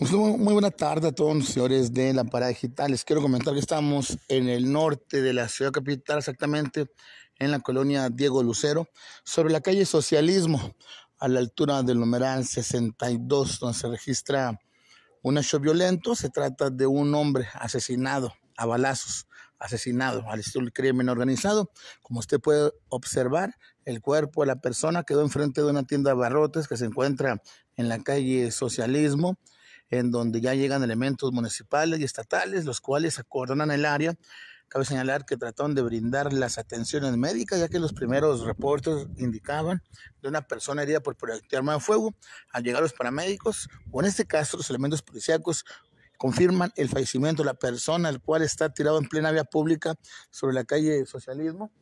Pues, muy buena tarde a todos los señores de la Parada Digital. Les quiero comentar que estamos en el norte de la ciudad capital, exactamente en la colonia Diego Lucero, sobre la calle Socialismo, a la altura del numeral 62, donde se registra un hecho violento. Se trata de un hombre asesinado a balazos, asesinado al estilo del crimen organizado. Como usted puede observar, el cuerpo de la persona quedó enfrente de una tienda de barrotes que se encuentra en la calle Socialismo en donde ya llegan elementos municipales y estatales, los cuales acordonan el área. Cabe señalar que trataron de brindar las atenciones médicas, ya que los primeros reportes indicaban de una persona herida por proyectil arma de fuego. Al llegar los paramédicos, o en este caso los elementos policíacos, confirman el fallecimiento de la persona, el cual está tirado en plena vía pública sobre la calle Socialismo.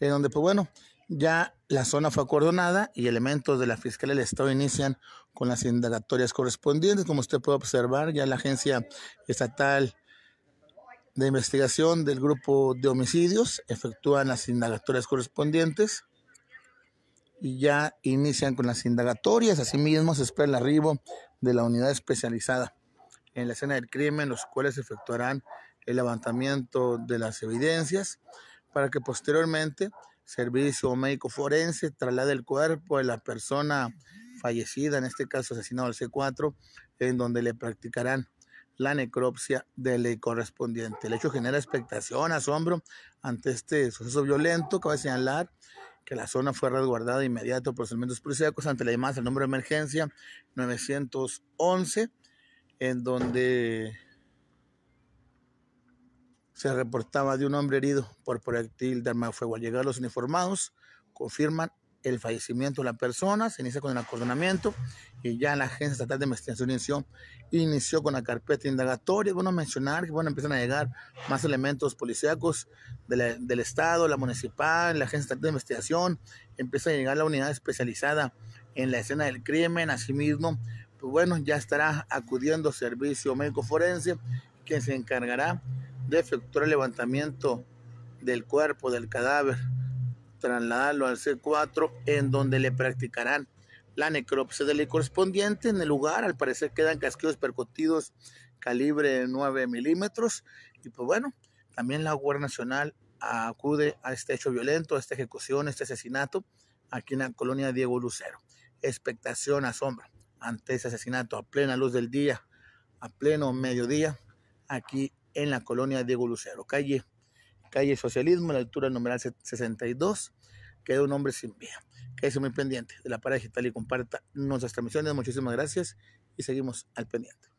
en donde, pues bueno, ya la zona fue acordonada y elementos de la Fiscalía del Estado inician con las indagatorias correspondientes. Como usted puede observar, ya la Agencia Estatal de Investigación del Grupo de Homicidios efectúan las indagatorias correspondientes y ya inician con las indagatorias. Asimismo, se espera el arribo de la unidad especializada en la escena del crimen, los cuales efectuarán el levantamiento de las evidencias para que posteriormente servicio médico forense traslada el cuerpo de la persona fallecida, en este caso asesinado al C4, en donde le practicarán la necropsia de ley correspondiente. El hecho genera expectación, asombro ante este suceso violento. Cabe señalar que la zona fue resguardada de inmediato por los elementos policíacos ante la llamada del número de emergencia 911, en donde se reportaba de un hombre herido por proyectil de arma de fuego. Al llegar los uniformados, confirman el fallecimiento de la persona, se inicia con el acordonamiento y ya la Agencia Estatal de Investigación inició, con la carpeta indagatoria. Bueno, mencionar que bueno, empiezan a llegar más elementos policíacos del Estado, la municipal, la Agencia Estatal de Investigación, empieza a llegar la unidad especializada en la escena del crimen, asimismo, pues bueno, ya estará acudiendo servicio médico forense, quien se encargará de efectuar el levantamiento del cuerpo, del cadáver, trasladarlo al C4, en donde le practicarán la necropsia del correspondiente. En el lugar, al parecer, quedan casquillos percutidos calibre 9 milímetros. Y pues bueno, también la Guardia Nacional acude a este hecho violento, a esta ejecución, a este asesinato, aquí en la colonia Diego Lucero. Expectación, asombro ante ese asesinato a plena luz del día, a pleno mediodía, aquí en la colonia Diego Lucero, calle, calle Socialismo, la altura numeral 62. Queda un hombre sin vida. Quédese muy pendiente de la pared digital y comparta nuestras transmisiones. Muchísimas gracias y seguimos al pendiente.